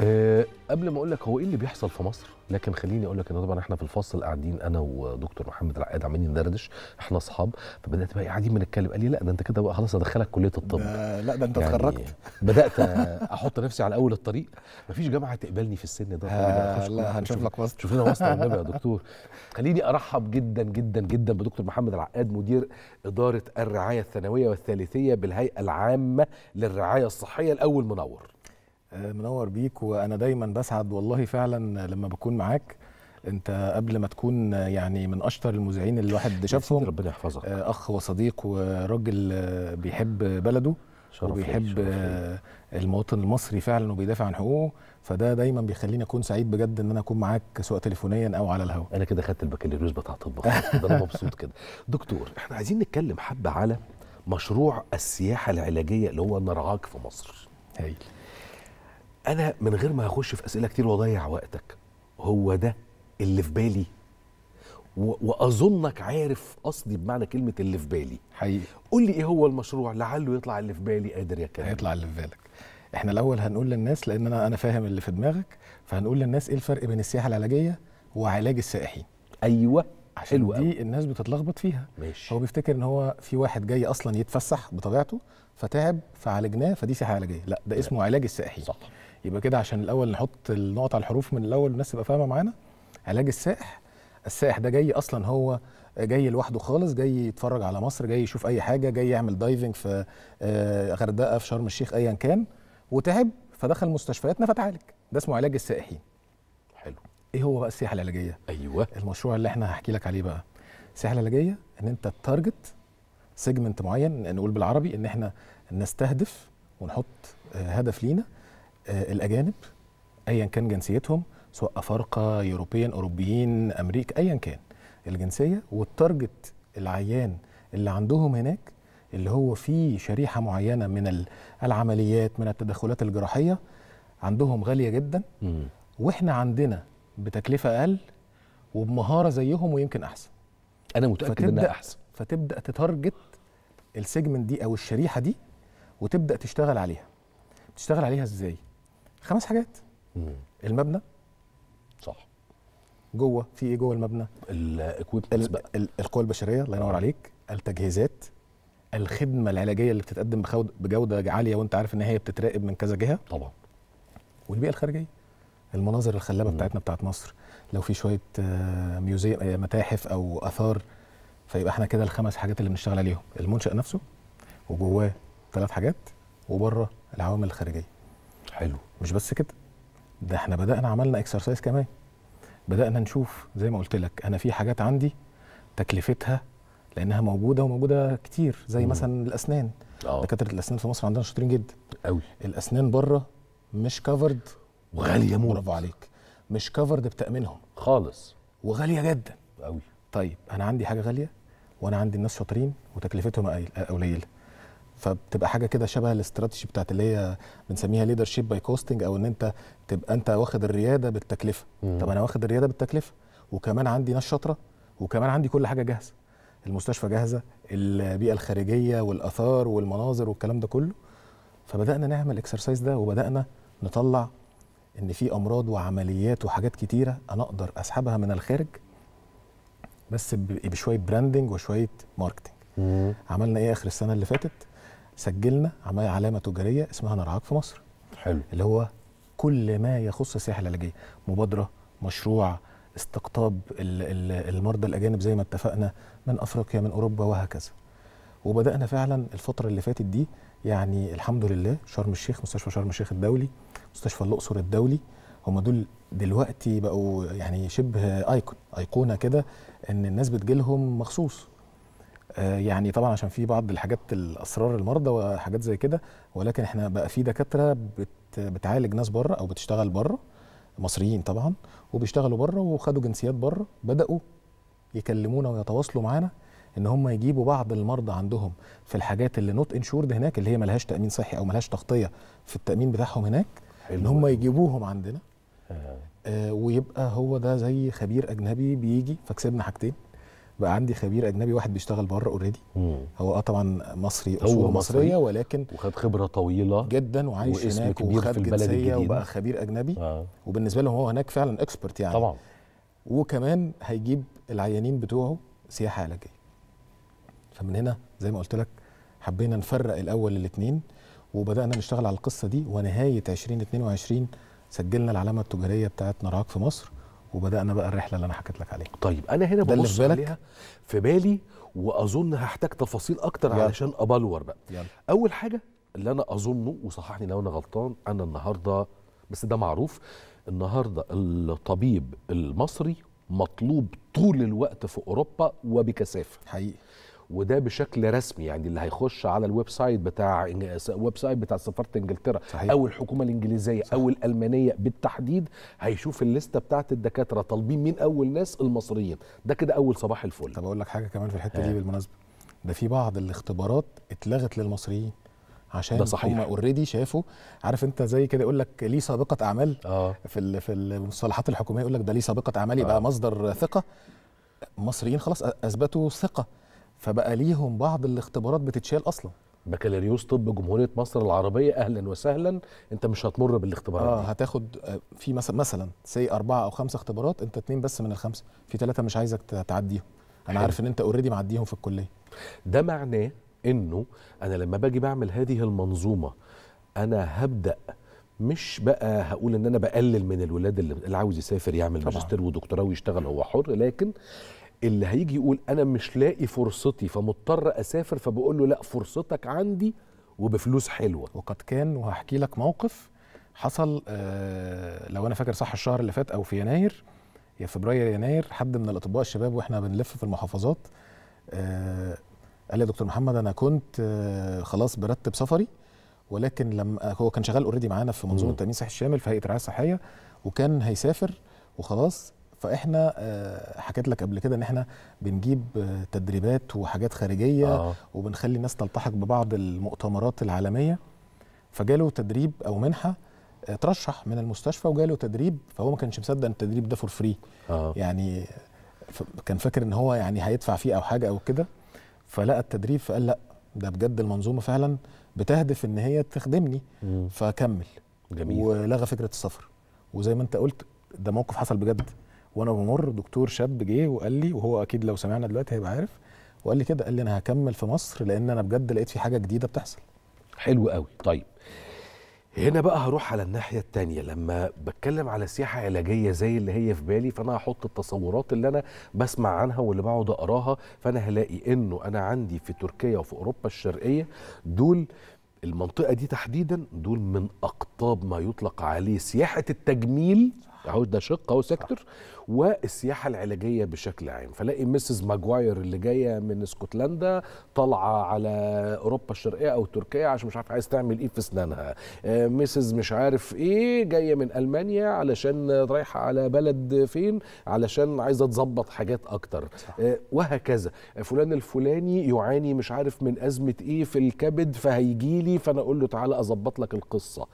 أه قبل ما اقول لك هو ايه اللي بيحصل في مصر لكن خليني اقول لك ان طبعا احنا في الفصل قاعدين انا ودكتور محمد العقاد عمالين ندردش احنا اصحاب فبدات بقى إيه، قاعدين بنتكلم قال لي لا ده انت كده بقى خلاص ادخلك كليه الطب ده لا ده انت يعني اتخرجت بدات احط نفسي على اول الطريق مفيش جامعه تقبلني في السن ده آه لا هنشوف لك مصر شوف لنا مصر يا دكتور خليني ارحب جدا جدا جدا بدكتور محمد العقاد مدير اداره الرعايه الثانويه والثالثيه بالهيئه العامه للرعايه الصحيه الاول منور آه، منور بيك وانا دايما بسعد والله فعلا لما بكون معاك انت قبل ما تكون يعني من اشطر المذيعين اللي الواحد شافهم ربنا يحفظك آه، اخ وصديق وراجل آه، بيحب بلده شرف وبيحب شرف المواطن المصري فعلا وبيدافع عن حقوقه فده دايما بيخليني اكون سعيد بجد ان انا اكون معاك سواء تليفونيا او على الهواء انا كده خدت البكالوريوس بتاع طب انا مبسوط كده دكتور احنا عايزين نتكلم حبه على مشروع السياحه العلاجيه اللي هو نرعاك في مصر هايل انا من غير ما هخش في اسئله كتير واضيع وقتك هو ده اللي في بالي واظنك عارف قصدي بمعنى كلمه اللي في بالي حقيقي قول لي ايه هو المشروع لعله يطلع اللي في بالي قادر يا كريم هيطلع اللي في بالك احنا الاول هنقول للناس لان انا انا فاهم اللي في دماغك فهنقول للناس ايه الفرق بين السياحه العلاجيه وعلاج السائحين ايوه عشان حلو دي الناس بتتلخبط فيها ماشي. هو بيفتكر ان هو في واحد جاي اصلا يتفسح بطبيعته فتعب فعالجناه فدي سياحه علاجيه لا ده اسمه علاج السائحين صح يبقى كده عشان الاول نحط النقط على الحروف من الاول والناس تبقى فاهمه معانا علاج السائح السائح ده جاي اصلا هو جاي لوحده خالص جاي يتفرج على مصر جاي يشوف اي حاجه جاي يعمل دايفنج في آه، غردقه في شرم الشيخ ايا كان وتعب فدخل مستشفياتنا فتعالج ده اسمه علاج السائحين حلو ايه هو بقى السياحه العلاجيه ايوه المشروع اللي احنا هحكي لك عليه بقى السياحه العلاجيه ان انت التارجت سيجمنت معين نقول بالعربي ان احنا نستهدف ونحط آه، هدف لينا آه، الاجانب ايا كان جنسيتهم سواء افارقه يوروبيين اوروبيين امريك ايا كان الجنسيه والتارجت العيان اللي عندهم هناك اللي هو فيه شريحه معينه من العمليات من التدخلات الجراحيه عندهم غاليه جدا م. واحنا عندنا بتكلفه اقل وبمهاره زيهم ويمكن احسن انا متاكد انها احسن فتبدا تتارجت السيجمنت دي او الشريحه دي وتبدا تشتغل عليها تشتغل عليها ازاي خمس حاجات مم. المبنى صح جوه في ايه جوه المبنى الاكويبمنتس القوى البشريه الله ينور آه. عليك التجهيزات الخدمه العلاجيه اللي بتتقدم بجوده عاليه وانت عارف ان هي بتتراقب من كذا جهه طبعا والبيئه الخارجيه المناظر الخلابه بتاعتنا بتاعت مصر لو في شويه آه، ميوزي آه، متاحف او اثار فيبقى احنا كده الخمس حاجات اللي بنشتغل عليهم المنشا نفسه وجواه ثلاث حاجات وبره العوامل الخارجيه حلو مش بس كده ده احنا بدانا عملنا اكسرسايز كمان بدانا نشوف زي ما قلت لك انا في حاجات عندي تكلفتها لانها موجوده وموجوده كتير زي مم. مثلا الاسنان آه. دكاتره الاسنان في مصر عندنا شاطرين جدا قوي الاسنان بره مش كفرد وغاليه مو برافو عليك مش كفرد بتامينهم خالص وغاليه جدا قوي طيب انا عندي حاجه غاليه وانا عندي الناس شاطرين وتكلفتهم قليله فبتبقى حاجه كده شبه الاستراتيجي بتاعت اللي هي بنسميها ليدر شيب باي كوستنج او ان انت تبقى انت واخد الرياده بالتكلفه مم. طب انا واخد الرياده بالتكلفه وكمان عندي ناس شاطره وكمان عندي كل حاجه جاهزه المستشفى جاهزه البيئه الخارجيه والاثار والمناظر والكلام ده كله فبدانا نعمل الاكسرسايز ده وبدانا نطلع ان في امراض وعمليات وحاجات كتيره انا اقدر اسحبها من الخارج بس بشويه براندنج وشويه ماركتنج عملنا ايه اخر السنه اللي فاتت سجلنا علامه تجاريه اسمها نرعاك في مصر حلو اللي هو كل ما يخص السياحه العلاجيه مبادره مشروع استقطاب المرضى الاجانب زي ما اتفقنا من افريقيا من اوروبا وهكذا وبدانا فعلا الفتره اللي فاتت دي يعني الحمد لله شرم الشيخ مستشفى شرم الشيخ الدولي مستشفى الاقصر الدولي هم دول دلوقتي بقوا يعني شبه ايكون ايقونه كده ان الناس بتجيلهم مخصوص آه، يعني طبعا عشان في بعض الحاجات الاسرار المرضى وحاجات زي كده ولكن احنا بقى في دكاتره بت بتعالج ناس بره او بتشتغل بره مصريين طبعا وبيشتغلوا بره وخدوا جنسيات بره بداوا يكلمونا ويتواصلوا معانا ان هم يجيبوا بعض المرضى عندهم في الحاجات اللي نوت انشورد هناك اللي هي ملهاش تامين صحي او ملهاش تغطيه في التامين بتاعهم هناك ان هم يجيبوهم عندنا آه. آه ويبقى هو ده زي خبير اجنبي بيجي فكسبنا حاجتين بقى عندي خبير اجنبي واحد بيشتغل بره اوريدي هو اه طبعا مصري اصول مصريه ولكن وخد خبره طويله جدا وعايش هناك وخد في البلد جنسيه وبقى خبير اجنبي آه. وبالنسبه له هو هناك فعلا اكسبرت يعني طبعا وكمان هيجيب العيانين بتوعه سياحه علاجيه فمن هنا زي ما قلت لك حبينا نفرق الاول الاثنين وبدانا نشتغل على القصه دي ونهايه 2022 سجلنا العلامه التجاريه بتاعت نراك في مصر وبدانا بقى الرحله اللي انا حكيت لك عليها طيب انا هنا ببص عليها في بالي واظن هحتاج تفاصيل اكتر يلا. علشان ابلور بقى يلا. اول حاجه اللي انا اظنه وصححني لو انا غلطان انا النهارده بس ده معروف النهارده الطبيب المصري مطلوب طول الوقت في اوروبا وبكثافه حقيقي وده بشكل رسمي يعني اللي هيخش على الويب سايت بتاع ويب سايت بتاع سفاره انجلترا صحيح. او الحكومه الانجليزيه صحيح. او الالمانيه بالتحديد هيشوف الليسته بتاعه الدكاتره طالبين مين اول ناس المصريين ده كده اول صباح الفل طب اقول لك حاجه كمان في الحته دي آه. بالمناسبه ده في بعض الاختبارات اتلغت للمصريين عشان ده صحيح. هم اوريدي شافوا عارف انت زي كده يقول لك ليه سابقه اعمال آه. في في المصطلحات الحكوميه يقول لك ده ليه سابقه اعمال يبقى آه. مصدر ثقه المصريين خلاص اثبتوا ثقه فبقى ليهم بعض الاختبارات بتتشال اصلا بكالوريوس طب جمهوريه مصر العربيه اهلا وسهلا انت مش هتمر بالاختبارات اه دي. هتاخد آه، في مثلا مثلا سي اربعه او خمسه اختبارات انت اتنين بس من الخمسه في ثلاثه مش عايزك تعديهم انا حلو. عارف ان انت اوريدي معديهم في الكليه ده معناه انه انا لما باجي بعمل هذه المنظومه انا هبدا مش بقى هقول ان انا بقلل من الولاد اللي, اللي عاوز يسافر يعمل ماجستير ودكتوراه ويشتغل هو حر لكن اللي هيجي يقول انا مش لاقي فرصتي فمضطر اسافر فبقول له لا فرصتك عندي وبفلوس حلوه وقد كان وهحكي لك موقف حصل آه، لو انا فاكر صح الشهر اللي فات او في يناير يا فبراير يناير حد من الاطباء الشباب واحنا بنلف في المحافظات آه، قال لي يا دكتور محمد انا كنت آه، خلاص برتب سفري ولكن لما هو كان شغال اوريدي معانا في منظومه التامين الصحي الشامل في هيئه الرعايه الصحيه وكان هيسافر وخلاص فاحنا آه، حكيت لك قبل كده ان احنا بنجيب آه، تدريبات وحاجات خارجيه آه. وبنخلي الناس تلتحق ببعض المؤتمرات العالميه فجاله تدريب او منحه آه، ترشح من المستشفى وجاله تدريب فهو ما كانش مصدق ان التدريب ده فور فري آه. يعني كان فاكر ان هو يعني هيدفع فيه او حاجه او كده فلقى التدريب فقال لا ده بجد المنظومه فعلا بتهدف ان هي تخدمني مم. فكمل جميل ولغى فكره السفر وزي ما انت قلت ده موقف حصل بجد وانا بمر دكتور شاب جه وقال لي وهو اكيد لو سمعنا دلوقتي هيبقى عارف وقال لي كده قال لي انا هكمل في مصر لان انا بجد لقيت في حاجه جديده بتحصل حلو قوي طيب هنا بقى هروح على الناحيه التانية لما بتكلم على سياحه علاجيه زي اللي هي في بالي فانا هحط التصورات اللي انا بسمع عنها واللي بقعد اقراها فانا هلاقي انه انا عندي في تركيا وفي اوروبا الشرقيه دول المنطقه دي تحديدا دول من اقطاب ما يطلق عليه سياحه التجميل اهو ده شق اهو سيكتور والسياحه العلاجيه بشكل عام فلاقي مسز ماجواير اللي جايه من اسكتلندا طالعه على اوروبا الشرقيه او تركيا عشان مش عارف عايز تعمل ايه في اسنانها آه، مسز مش عارف ايه جايه من المانيا علشان رايحه على بلد فين علشان عايزه تظبط حاجات اكتر آه، وهكذا آه، فلان الفلاني يعاني مش عارف من ازمه ايه في الكبد فهيجي لي فانا اقول له تعالى اظبط لك القصه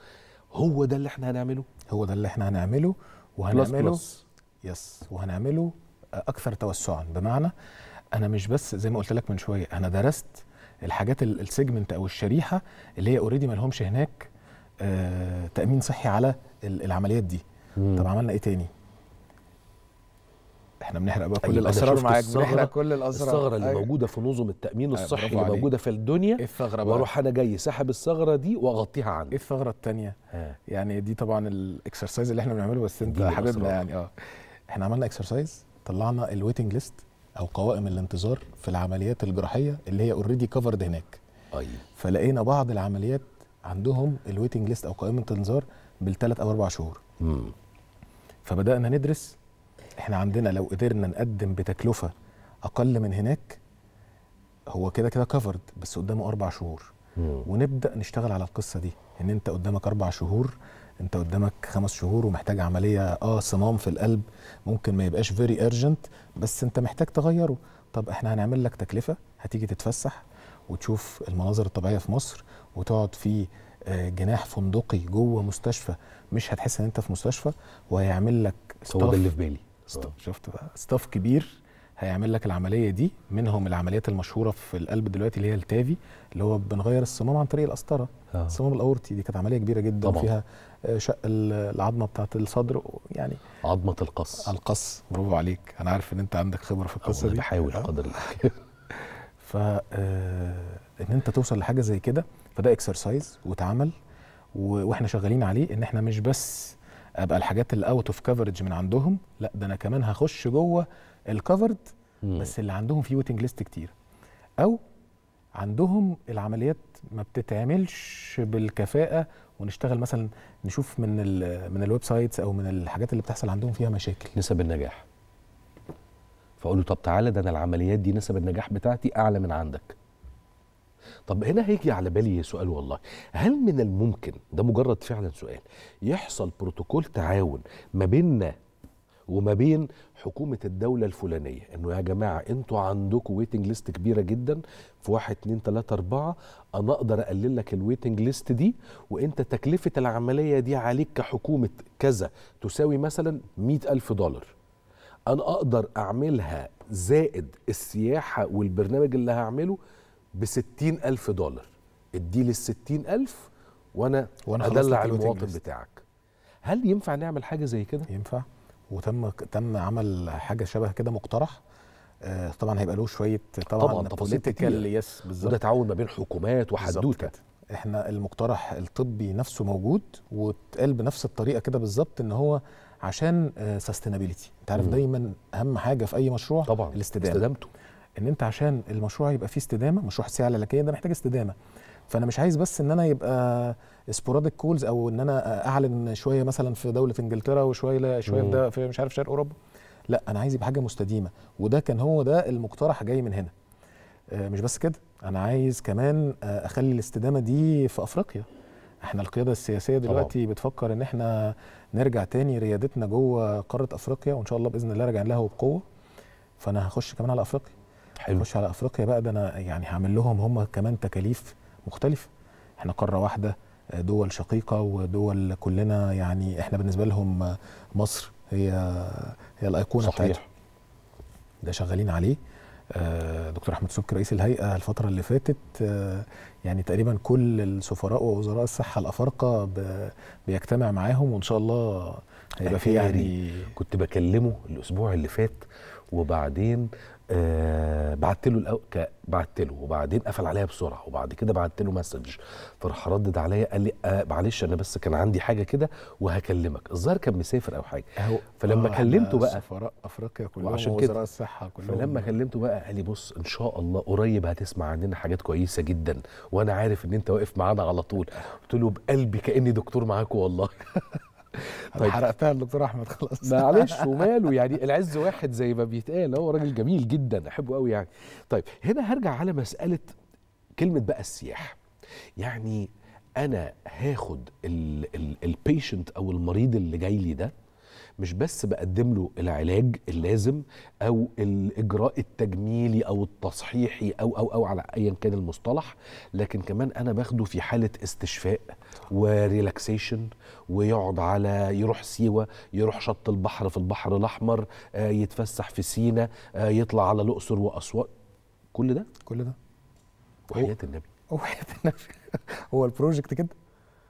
هو ده اللي احنا هنعمله هو ده اللي احنا هنعمله وهنعمله بلس يس وهنعمله اكثر توسعا بمعنى انا مش بس زي ما قلت لك من شويه انا درست الحاجات السيجمنت او الشريحه اللي هي اوريدي ما لهمش هناك آه، تامين صحي على العمليات دي مم. طب عملنا ايه تاني احنا بنحرق بقى كل أيوة، الاسرار معاك بنحرق كل الاسرار الثغره اللي أيه. موجوده في نظم التامين أيوة، الصحي اللي موجوده في الدنيا الثغره بقى واروح انا جاي ساحب الثغره دي واغطيها عندي ايه الثغره الثانيه يعني دي طبعا الاكسرسايز اللي احنا بنعمله بس انت حبيبنا يعني اه احنا عملنا اكسرسايز طلعنا الويتنج ليست او قوائم الانتظار في العمليات الجراحيه اللي هي اوريدي كفرد هناك ايوه فلقينا بعض العمليات عندهم الويتنج ليست او قائمه الانتظار بالثلاث او اربع شهور امم فبدانا ندرس احنا عندنا لو قدرنا نقدم بتكلفه اقل من هناك هو كده كده كفرد بس قدامه اربع شهور مم. ونبدا نشتغل على القصه دي ان انت قدامك اربع شهور انت قدامك خمس شهور ومحتاج عمليه اه صمام في القلب ممكن ما يبقاش فيري ارجنت بس انت محتاج تغيره طب احنا هنعمل لك تكلفه هتيجي تتفسح وتشوف المناظر الطبيعيه في مصر وتقعد في آه، جناح فندقي جوه مستشفى مش هتحس ان انت في مستشفى وهيعمل لك هو ده اللي في بالي شفت بقى ستاف كبير هيعمل لك العمليه دي منهم العمليات المشهوره في القلب دلوقتي اللي هي التافي اللي هو بنغير الصمام عن طريق القسطره آه. الصمام الاورطي دي كانت عمليه كبيره جدا طبعا. فيها آه، شق العظمه بتاعه الصدر يعني عظمه القص القص برافو عليك انا عارف ان انت عندك خبره في القصه دي بحاول قدر آه. الامكان ف آه، ان انت توصل لحاجه زي كده فده اكسرسايز واتعمل واحنا شغالين عليه ان احنا مش بس ابقى الحاجات اللي اوت اوف كفرج من عندهم لا ده انا كمان هخش جوه الكفرد بس اللي عندهم فيه ويتنج ليست كتير او عندهم العمليات ما بتتعملش بالكفاءه ونشتغل مثلا نشوف من الـ من الويب سايتس او من الحاجات اللي بتحصل عندهم فيها مشاكل نسب النجاح فاقول له طب تعالى ده انا العمليات دي نسب النجاح بتاعتي اعلى من عندك طب هنا هيجي على بالي سؤال والله هل من الممكن ده مجرد فعلا سؤال يحصل بروتوكول تعاون ما بيننا وما بين حكومه الدوله الفلانيه انه يا جماعه انتوا عندكم ويتنج ليست كبيره جدا في 1 2 3 4 انا اقدر اقلل لك الويتنج ليست دي وانت تكلفه العمليه دي عليك كحكومه كذا تساوي مثلا الف دولار انا اقدر اعملها زائد السياحه والبرنامج اللي هعمله ب ألف دولار ادي لي ال ألف وانا, وأنا ادلع المواطن بتاعك هل ينفع نعمل حاجه زي كده ينفع وتم تم عمل حاجه شبه كده مقترح آه طبعا هيبقى له شويه طبعا, طبعا بوليتيكال يس بالظبط وده تعاون ما بين حكومات وحدوته احنا المقترح الطبي نفسه موجود واتقال بنفس الطريقه كده بالظبط ان هو عشان سستينابيلتي آه، انت عارف دايما اهم حاجه في اي مشروع طبعا الاستدامه استدامته ان انت عشان المشروع يبقى فيه استدامه مشروع السياحه لكن ده محتاج استدامه فانا مش عايز بس ان انا يبقى سبوراديك كولز او ان انا اعلن شويه مثلا في دوله في انجلترا وشويه شويه في, ده في مش عارف شرق اوروبا لا انا عايز يبقى حاجه مستديمه وده كان هو ده المقترح جاي من هنا آه، مش بس كده انا عايز كمان آه، اخلي الاستدامه دي في افريقيا احنا القياده السياسيه دلوقتي طبعا. بتفكر ان احنا نرجع تاني ريادتنا جوه قاره افريقيا وان شاء الله باذن الله راجعين لها وبقوه فانا هخش كمان على افريقيا حلو خش على افريقيا بقى ده انا يعني هعمل لهم هم كمان تكاليف مختلفه احنا قاره واحده دول شقيقه ودول كلنا يعني احنا بالنسبه لهم مصر هي هي الايقونه صحيح ده شغالين عليه آه، دكتور احمد سبكي رئيس الهيئه الفتره اللي فاتت آه، يعني تقريبا كل السفراء ووزراء الصحه الافارقه بيجتمع معاهم وان شاء الله هيبقى في يعني كنت بكلمه الاسبوع اللي فات وبعدين آه، بعت له الأو... ك... بعت له وبعدين قفل عليا بسرعه وبعد كده بعت له مسج فراح ردد عليا قال لي آه معلش انا بس كان عندي حاجه كده وهكلمك الظاهر كان مسافر او حاجه فلما آه كلمته بقى سفراء افريقيا كلهم وعشان كده الصحه كلهم فلما كلمته بقى قال لي بص ان شاء الله قريب هتسمع عننا حاجات كويسه جدا وانا عارف ان انت واقف معانا على طول قلت له بقلبي كاني دكتور معاكم والله طيب حرقتها للدكتور احمد خلاص معلش وماله يعني العز واحد زي ما بيتقال هو راجل جميل جدا احبه قوي يعني طيب هنا هرجع على مساله كلمه بقى السياح يعني انا هاخد البيشنت او المريض اللي جاي لي ده مش بس بقدم له العلاج اللازم او الاجراء التجميلي او التصحيحي او او او على ايا كان المصطلح لكن كمان انا باخده في حاله استشفاء وريلاكسيشن ويقعد على يروح سيوه يروح شط البحر في البحر الاحمر آه، يتفسح في سينا آه، يطلع على الاقصر واسوان كل ده كل ده وحياه النبي وحياه النبي هو البروجكت كده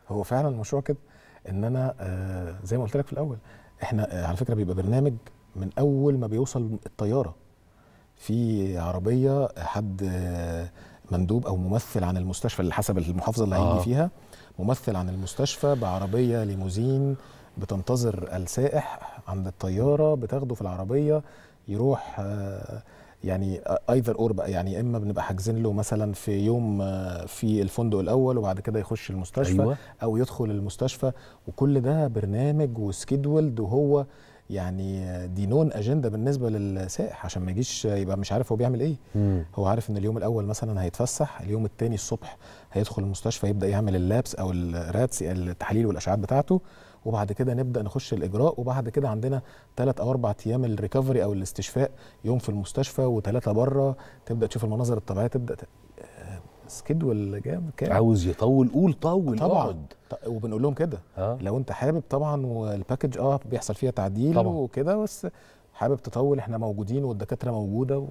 هو فعلا المشروع كده ان انا آه، زي ما قلت لك في الاول احنا على فكره بيبقى برنامج من اول ما بيوصل الطياره في عربيه حد مندوب او ممثل عن المستشفى اللي حسب المحافظه اللي هيجي آه. فيها ممثل عن المستشفى بعربيه ليموزين بتنتظر السائح عند الطياره بتاخده في العربيه يروح آه، يعني ايذر اور بقى يعني اما بنبقى حاجزين له مثلا في يوم آه، في الفندق الاول وبعد كده يخش المستشفى أيوة. او يدخل المستشفى وكل ده برنامج وسكيدولد وهو يعني دي نون اجنده بالنسبه للسائح عشان ما يجيش يبقى مش عارف هو بيعمل ايه مم. هو عارف ان اليوم الاول مثلا هيتفسح اليوم الثاني الصبح هيدخل المستشفى يبدا يعمل اللابس او الراتس التحاليل والاشعاعات بتاعته وبعد كده نبدا نخش الاجراء وبعد كده عندنا ثلاث او اربع ايام الريكفري او الاستشفاء يوم في المستشفى وثلاثه بره تبدا تشوف المناظر الطبيعيه تبدا سكيدول جامد كده عاوز يطول قول طول طبعا اقعد وبنقول لهم كده آه. لو انت حابب طبعا والباكج اه بيحصل فيها تعديل وكده بس حابب تطول احنا موجودين والدكاتره موجوده و...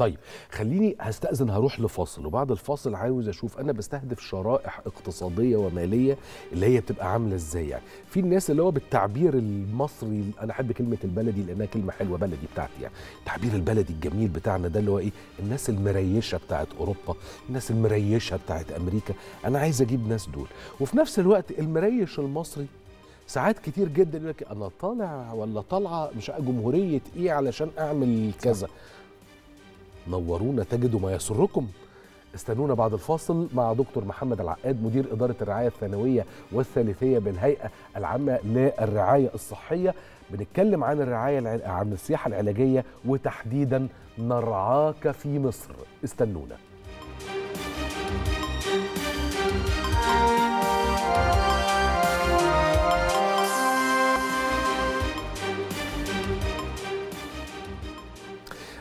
طيب خليني هستأذن هروح لفاصل وبعد الفاصل عاوز اشوف انا بستهدف شرائح اقتصاديه وماليه اللي هي بتبقى عامله ازاي يعني في الناس اللي هو بالتعبير المصري انا احب كلمه البلدي لانها كلمه حلوه بلدي بتاعتي يعني التعبير البلدي الجميل بتاعنا ده اللي هو ايه الناس المريشه بتاعت اوروبا الناس المريشه بتاعت امريكا انا عايز اجيب ناس دول وفي نفس الوقت المريش المصري ساعات كتير جدا يقول لك انا طالع ولا طالعه مش جمهوريه ايه علشان اعمل كذا صح. نورونا تجدوا ما يسركم استنونا بعد الفاصل مع دكتور محمد العقاد مدير إدارة الرعاية الثانوية والثالثية بالهيئة العامة للرعاية الصحية بنتكلم عن الرعاية عن السياحة العلاجية وتحديدا نرعاك في مصر استنونا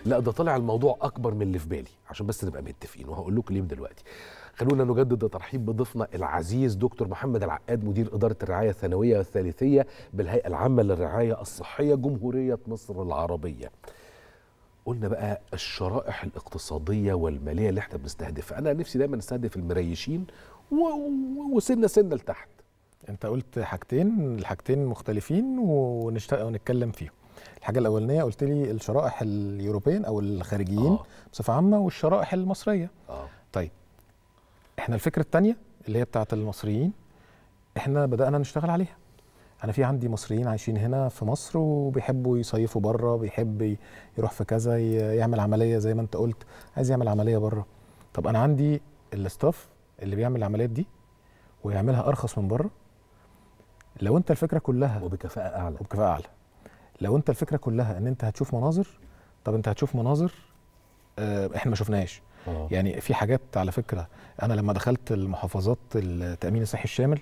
لا ده طالع الموضوع اكبر من اللي في بالي عشان بس نبقى متفقين وهقول لكم ليه دلوقتي خلونا نجدد الترحيب بضيفنا العزيز دكتور محمد العقاد مدير اداره الرعايه الثانويه والثالثيه بالهيئه العامه للرعايه الصحيه جمهوريه مصر العربيه قلنا بقى الشرائح الاقتصاديه والماليه اللي احنا بنستهدفها انا نفسي دايما استهدف المريشين وسنه سنه لتحت انت قلت حاجتين الحاجتين مختلفين ونشتاق ونتكلم فيهم الحاجه الاولانيه قلت لي الشرائح اليوروبيين او الخارجيين آه. بصفه عامه والشرائح المصريه آه. طيب احنا الفكره الثانيه اللي هي بتاعه المصريين احنا بدانا نشتغل عليها انا في عندي مصريين عايشين هنا في مصر وبيحبوا يصيفوا بره بيحب يروح في كذا يعمل عمليه زي ما انت قلت عايز يعمل عمليه بره طب انا عندي الاستاف اللي بيعمل العمليات دي ويعملها ارخص من بره لو انت الفكره كلها وبكفاءه اعلى وبكفاءه اعلى لو انت الفكره كلها ان انت هتشوف مناظر طب انت هتشوف مناظر اه احنا ما شفناهاش اه. يعني في حاجات على فكره انا لما دخلت المحافظات التامين الصحي الشامل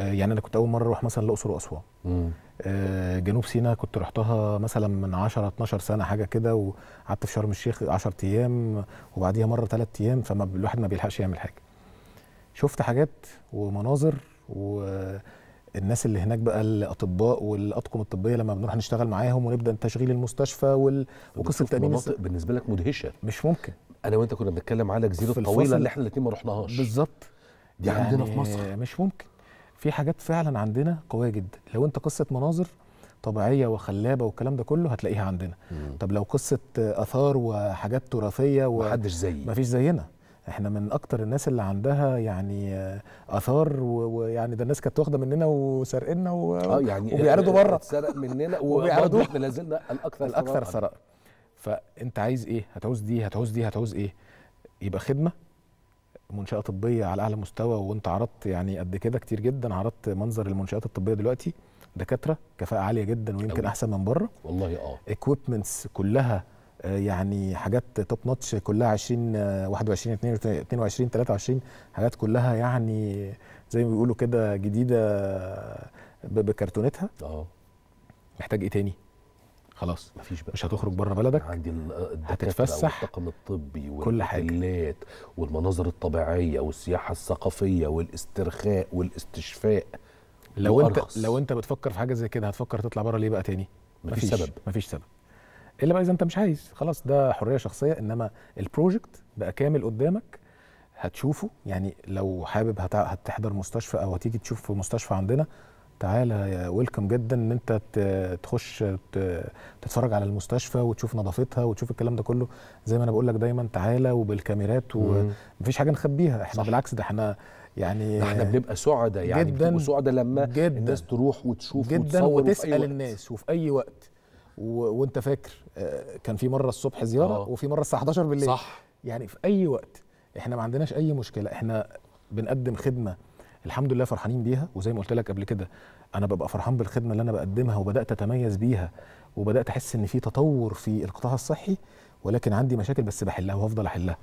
اه يعني انا كنت اول مره اروح مثلا الاقصر واسوان اه جنوب سيناء كنت رحتها مثلا من 10 12 سنه حاجه كده وقعدت في شرم الشيخ 10 ايام وبعديها مره 3 ايام فالواحد ما بيلحقش يعمل حاجه شفت حاجات ومناظر و الناس اللي هناك بقى الاطباء والاطقم الطبيه لما بنروح نشتغل معاهم ونبدا تشغيل المستشفى وال... وقصه التامين مناطق بالنسبه لك مدهشه مش ممكن انا وانت كنا بنتكلم على جزيره طويله اللي احنا الاثنين ما رحناهاش بالظبط دي يعني عندنا في مصر مش ممكن في حاجات فعلا عندنا قويه جدا لو انت قصه مناظر طبيعيه وخلابه والكلام ده كله هتلاقيها عندنا مم. طب لو قصه اثار وحاجات تراثيه و... محدش زي مفيش زينا احنا من اكتر الناس اللي عندها يعني آه، اثار ويعني ده الناس كانت واخده مننا وسرقنا و... آه يعني وبيعرضوا بره اتسرق مننا وبيعرضوا احنا لازلنا الاكثر الاكثر ثراء فانت عايز ايه هتعوز دي هتعوز دي هتعوز ايه يبقى خدمه منشاه طبيه على اعلى مستوى وانت عرضت يعني قد كده كتير جدا عرضت منظر المنشات الطبيه دلوقتي دكاتره كفاءه عاليه جدا ويمكن أوي. احسن من بره والله اه اكويبمنتس كلها آه، يعني حاجات توب نوتش كلها 20 21 22 23 حاجات كلها يعني زي ما بيقولوا كده جديده آه، بكرتونتها اه محتاج ايه تاني؟ خلاص مفيش بقى مش هتخرج بره بلدك عندي آه، هتتفسح الطاقم الطبي كل حاجه والمناظر الطبيعيه والسياحه الثقافيه والاسترخاء والاستشفاء لو انت لو انت بتفكر في حاجه زي كده هتفكر تطلع بره ليه بقى تاني؟ مفيش, مفيش سبب مفيش سبب الا بقى اذا انت مش عايز خلاص ده حريه شخصيه انما البروجكت بقى كامل قدامك هتشوفه يعني لو حابب هتحضر مستشفى او هتيجي تشوف في مستشفى عندنا تعالى ويلكم جدا ان انت تخش تتفرج على المستشفى وتشوف نظافتها وتشوف الكلام ده كله زي ما انا بقول لك دايما تعالى وبالكاميرات ومفيش حاجه نخبيها احنا صح. بالعكس ده احنا يعني احنا بنبقى سعداء يعني جدا بنبقى سعداء لما جدا الناس تروح وتشوف جدا وتصور وتسال الناس وفي اي وقت و... وانت فاكر آه، كان في مره الصبح زياره أوه. وفي مره الساعه 11 بالليل صح يعني في اي وقت احنا ما عندناش اي مشكله احنا بنقدم خدمه الحمد لله فرحانين بيها وزي ما قلت لك قبل كده انا ببقى فرحان بالخدمه اللي انا بقدمها وبدات اتميز بيها وبدات احس ان في تطور في القطاع الصحي ولكن عندي مشاكل بس بحلها وهفضل احلها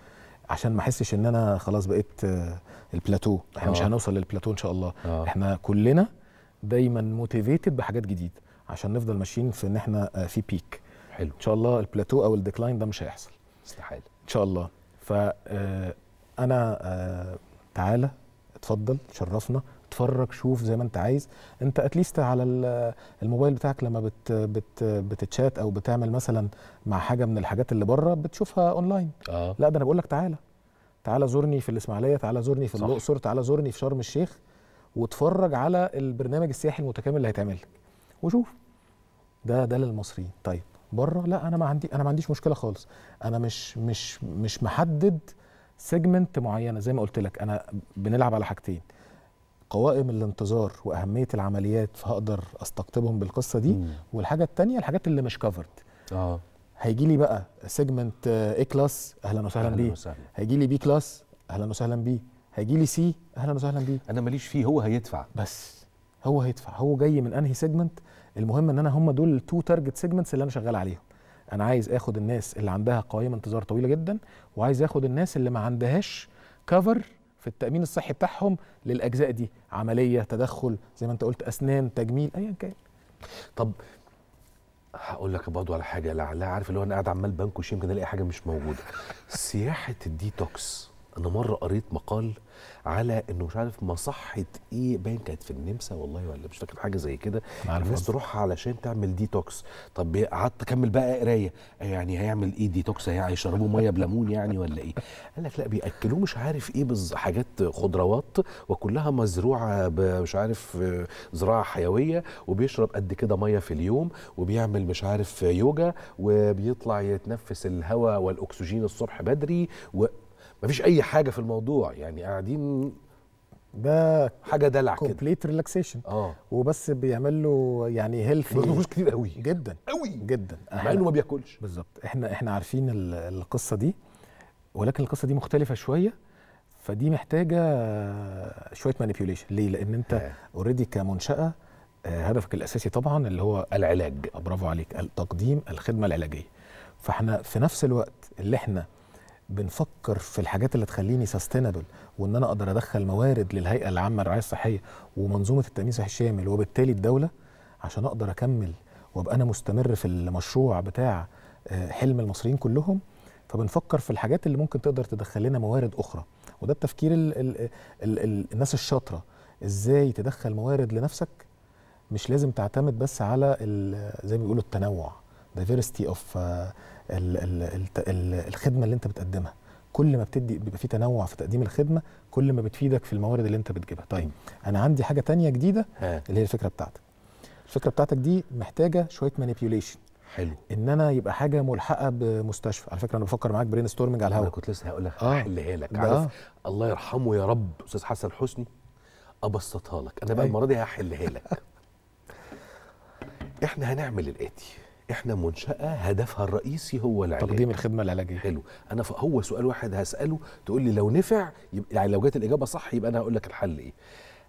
عشان ما احسش ان انا خلاص بقيت آه، البلاتو احنا أوه. مش آه. هنوصل للبلاتو ان شاء الله أوه. احنا كلنا دايما موتيفيتد بحاجات جديده عشان نفضل ماشيين في ان احنا آه، في بيك حلو ان شاء الله البلاتو او الديكلاين ده مش هيحصل استحاله ان شاء الله ف آه، انا آه، تعالى اتفضل شرفنا اتفرج شوف زي ما انت عايز انت اتليست على الموبايل بتاعك لما بت بت بتتشات او بتعمل مثلا مع حاجه من الحاجات اللي بره بتشوفها اونلاين آه. لا ده انا بقول لك تعالى تعالى زورني في الاسماعيليه تعالى زورني في الاقصر تعالى زورني في شرم الشيخ واتفرج على البرنامج السياحي المتكامل اللي هيتعمل لك وشوف ده ده للمصريين طيب بره لا انا ما عندي انا ما عنديش مشكله خالص انا مش مش مش محدد سيجمنت معينه زي ما قلت لك انا بنلعب على حاجتين قوائم الانتظار واهميه العمليات فهقدر استقطبهم بالقصه دي مم. والحاجه الثانيه الحاجات اللي مش كفرد اه هيجي لي بقى سيجمنت اي كلاس اهلا وسهلا بيه هيجي لي بي كلاس اهلا وسهلا بيه هيجي لي سي اهلا وسهلا بيه انا ماليش فيه هو هيدفع بس هو هيدفع هو جاي من انهي سيجمنت المهم ان انا هم دول التو تارجت سيجمنتس اللي انا شغال عليهم انا عايز اخد الناس اللي عندها قوائم انتظار طويله جدا وعايز اخد الناس اللي ما عندهاش كفر في التامين الصحي بتاعهم للاجزاء دي عمليه تدخل زي ما انت قلت اسنان تجميل ايا كان طب هقول لك برضه على حاجه لعلها عارف اللي هو انا قاعد عمال بنكش يمكن الاقي حاجه مش موجوده سياحه الديتوكس انا مره قريت مقال على انه مش عارف مصحه ايه باين كانت في النمسا والله ولا مش فاكر حاجه زي كده الناس تروحها علشان تعمل ديتوكس طب قعدت اكمل بقى قرايه آه، يعني هيعمل ايه ديتوكس هيشربوا ميه بليمون يعني ولا ايه قال لك لا بياكلوه مش عارف ايه بز حاجات خضروات وكلها مزروعه مش عارف زراعه حيويه وبيشرب قد كده ميه في اليوم وبيعمل مش عارف يوجا وبيطلع يتنفس الهواء والاكسجين الصبح بدري و مفيش اي حاجه في الموضوع يعني قاعدين ده حاجه دلع كده كومبليت ريلاكسيشن اه وبس بيعمل له يعني هيلثي فلوس كتير قوي جدا قوي جدا مع انه ما بياكلش بالظبط احنا احنا عارفين القصه دي ولكن القصه دي مختلفه شويه فدي محتاجه شويه مانيبيوليشن ليه لان انت اوريدي آه. كمنشاه آه، هدفك الاساسي طبعا اللي هو العلاج برافو عليك تقديم الخدمه العلاجيه فاحنا في نفس الوقت اللي احنا بنفكر في الحاجات اللي تخليني سستينبل وان انا اقدر ادخل موارد للهيئه العامه للرعايه الصحيه ومنظومه التامين الشامل وبالتالي الدوله عشان اقدر اكمل وابقى انا مستمر في المشروع بتاع آه، حلم المصريين كلهم فبنفكر في الحاجات اللي ممكن تقدر تدخل لنا موارد اخرى وده التفكير الـ الـ الـ الـ الناس الشاطره ازاي تدخل موارد لنفسك مش لازم تعتمد بس على زي ما بيقولوا التنوع diversity of آه، الخدمه اللي انت بتقدمها كل ما بتدي بيبقى في تنوع في تقديم الخدمه كل ما بتفيدك في الموارد اللي انت بتجيبها طيب انا عندي حاجه تانية جديده اللي هي الفكره بتاعتك الفكره بتاعتك دي محتاجه شويه مانيبيوليشن حلو ان انا يبقى حاجه ملحقه بمستشفى على فكره انا بفكر معاك برين ستورمنج على الهواء انا كنت لسه هقول لك آه. لك عارف الله يرحمه يا رب استاذ حسن حسني ابسطها لك انا بقى المره دي هحلها لك احنا هنعمل الاتي احنا منشاه هدفها الرئيسي هو العلاج تقديم الخدمه العلاجيه حلو انا هو سؤال واحد هساله تقول لي لو نفع يعني لو جت الاجابه صح يبقى انا هقول لك الحل ايه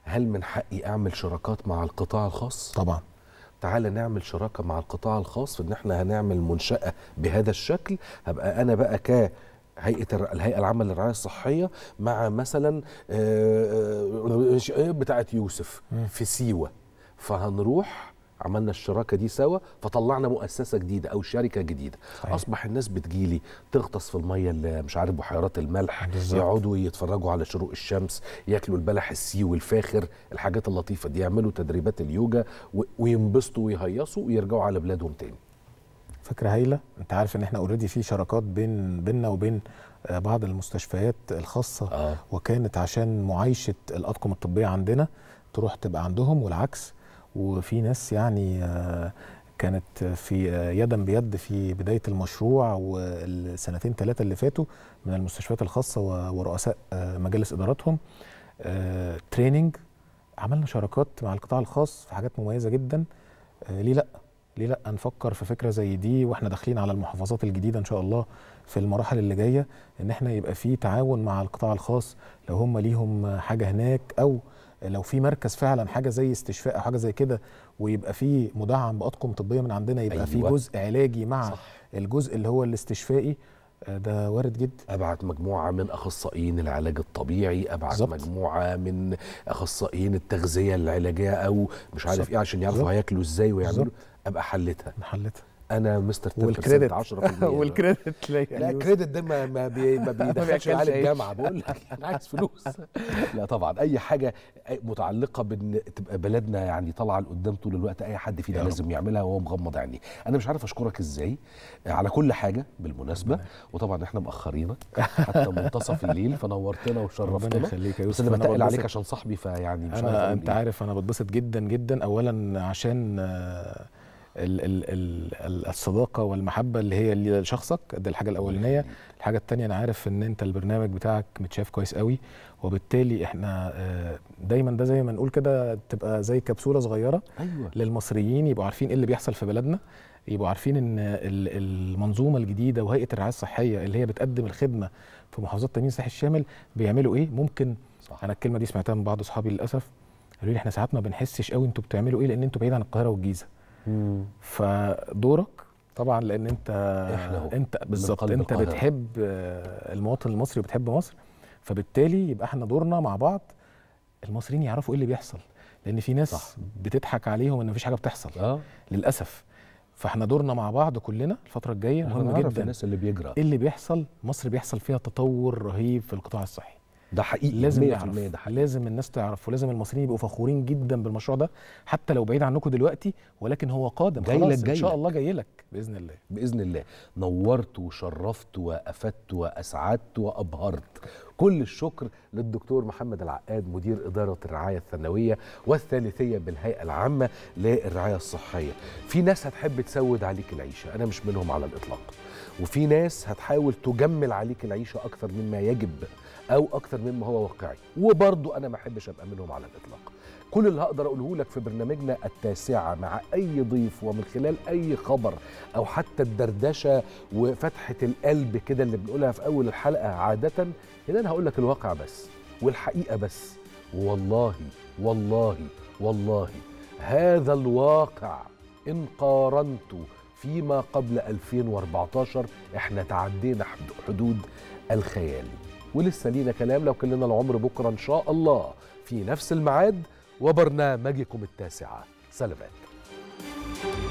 هل من حقي اعمل شراكات مع القطاع الخاص طبعا تعالى نعمل شراكه مع القطاع الخاص في ان احنا هنعمل منشاه بهذا الشكل هبقى انا بقى ك هيئه الهيئه العامه للرعايه الصحيه مع مثلا بتاعه يوسف في سيوه فهنروح عملنا الشراكه دي سوا فطلعنا مؤسسه جديده او شركه جديده صحيح. اصبح الناس بتجيلي تغطس في الميه اللي مش عارف بحيرات الملح بالزبط. يقعدوا يتفرجوا على شروق الشمس ياكلوا البلح السيوي الفاخر الحاجات اللطيفه دي يعملوا تدريبات اليوجا وينبسطوا ويهيصوا ويرجعوا على بلادهم تاني فكره هايله انت عارف ان احنا اوريدي في شراكات بين بيننا وبين آه، بعض المستشفيات الخاصه آه. وكانت عشان معايشه الاطقم الطبيه عندنا تروح تبقى عندهم والعكس وفي ناس يعني آه، كانت في آه، يدا بيد في بدايه المشروع والسنتين ثلاثه اللي فاتوا من المستشفيات الخاصه ورؤساء آه، مجالس اداراتهم تريننج عملنا شراكات مع القطاع الخاص في حاجات مميزه جدا ليه لا ليه لا نفكر في فكره زي دي واحنا داخلين على المحافظات الجديده ان شاء الله في المراحل اللي جايه ان احنا يبقى في تعاون مع القطاع الخاص لو هم ليهم حاجه هناك او لو في مركز فعلا حاجه زي استشفاء او حاجه زي كده ويبقى في مدعم باطقم طبيه من عندنا يبقى أيوة. في جزء علاجي مع صح. الجزء اللي هو الاستشفائي آه، ده وارد جدا ابعت مجموعه من اخصائيين العلاج الطبيعي ابعت زبط. مجموعه من اخصائيين التغذيه العلاجيه او مش عارف زبط. ايه عشان يعرفوا هياكلوا ازاي ويعملوا ابقى حلتها حلتها انا مستر 10% والكريدت 10% والكريدت لا لا الكريدت ده ما ما, بي ما بيدخلش على الجامعه بقول لك انا عايز فلوس لا طبعا اي حاجه متعلقه بان تبقى بلدنا يعني طالعه لقدام طول الوقت اي حد فينا لازم يعملها وهو مغمض عينيه انا مش عارف اشكرك ازاي على كل حاجه بالمناسبه وطبعا احنا مأخرينك حتى منتصف الليل فنورتنا وشرفتنا ربنا يخليك يا يوسف بس انا عليك عشان صاحبي فيعني مش انا عارف انت إيه. عارف انا بتبسط جدا جدا اولا عشان الصداقه والمحبه اللي هي اللي لشخصك ده الحاجه الاولانيه الحاجه الثانيه انا عارف ان انت البرنامج بتاعك متشاف كويس قوي وبالتالي احنا آه، دايما ده زي ما نقول كده تبقى زي كبسوله صغيره أيوة. للمصريين يبقوا عارفين ايه اللي بيحصل في بلدنا يبقوا عارفين ان المنظومه الجديده وهيئه الرعايه الصحيه اللي هي بتقدم الخدمه في محافظات تامين الصحي الشامل بيعملوا ايه ممكن صح. انا الكلمه دي سمعتها من بعض اصحابي للاسف قالوا لي احنا ساعات ما بنحسش قوي انتوا بتعملوا ايه لان انتوا بعيد عن القاهره والجيزه فدورك طبعا لان انت إحنا انت بالظبط انت بتحب المواطن المصري وبتحب مصر فبالتالي يبقى احنا دورنا مع بعض المصريين يعرفوا ايه اللي بيحصل لان في ناس صح. بتضحك عليهم ان مفيش حاجه بتحصل آه. للاسف فاحنا دورنا مع بعض كلنا الفتره الجايه مهم جدا الناس اللي بيجرى ايه اللي بيحصل مصر بيحصل فيها تطور رهيب في القطاع الصحي ده حقيقي لازم ده حقيقي. لازم الناس تعرف ولازم المصريين يبقوا فخورين جدا بالمشروع ده حتى لو بعيد عنكم دلوقتي ولكن هو قادم جاي خلاص جاي ان شاء الله جاي لك باذن الله باذن الله نورت وشرفت وافدت واسعدت وابهرت كل الشكر للدكتور محمد العقاد مدير إدارة الرعاية الثانوية والثالثية بالهيئة العامة للرعاية الصحية في ناس هتحب تسود عليك العيشة أنا مش منهم على الإطلاق وفي ناس هتحاول تجمل عليك العيشه اكثر مما يجب او اكثر مما هو واقعي وبرضه انا ما احبش ابقى منهم على الاطلاق كل اللي هقدر اقوله لك في برنامجنا التاسعه مع اي ضيف ومن خلال اي خبر او حتى الدردشه وفتحه القلب كده اللي بنقولها في اول الحلقه عاده ان انا هقول لك الواقع بس والحقيقه بس والله والله والله هذا الواقع ان قارنته فيما قبل 2014 احنا تعدينا حدود الخيال ولسه لينا كلام لو كلنا العمر بكرة إن شاء الله في نفس الميعاد وبرنامجكم التاسعة سلامات